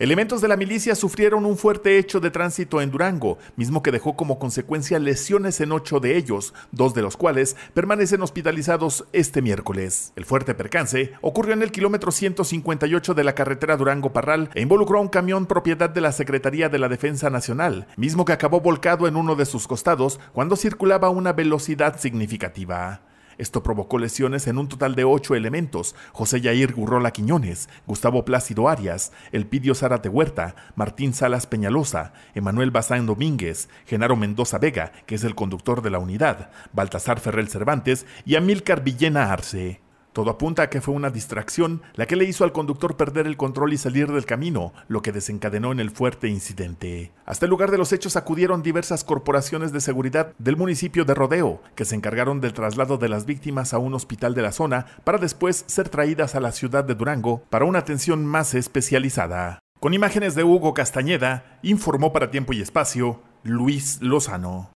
Elementos de la milicia sufrieron un fuerte hecho de tránsito en Durango, mismo que dejó como consecuencia lesiones en ocho de ellos, dos de los cuales permanecen hospitalizados este miércoles. El fuerte percance ocurrió en el kilómetro 158 de la carretera Durango-Parral e involucró a un camión propiedad de la Secretaría de la Defensa Nacional, mismo que acabó volcado en uno de sus costados cuando circulaba a una velocidad significativa. Esto provocó lesiones en un total de ocho elementos: José Yair Gurrola Quiñones, Gustavo Plácido Arias, Elpidio Zárate Huerta, Martín Salas Peñalosa, Emanuel Bazán Domínguez, Genaro Mendoza Vega, que es el conductor de la unidad, Baltasar Ferrell Cervantes y Amílcar Villena Arce. Todo apunta a que fue una distracción la que le hizo al conductor perder el control y salir del camino, lo que desencadenó en el fuerte incidente. Hasta el lugar de los hechos acudieron diversas corporaciones de seguridad del municipio de Rodeo, que se encargaron del traslado de las víctimas a un hospital de la zona para después ser traídas a la ciudad de Durango para una atención más especializada. Con imágenes de Hugo Castañeda, informó para Tiempo y Espacio Luis Lozano.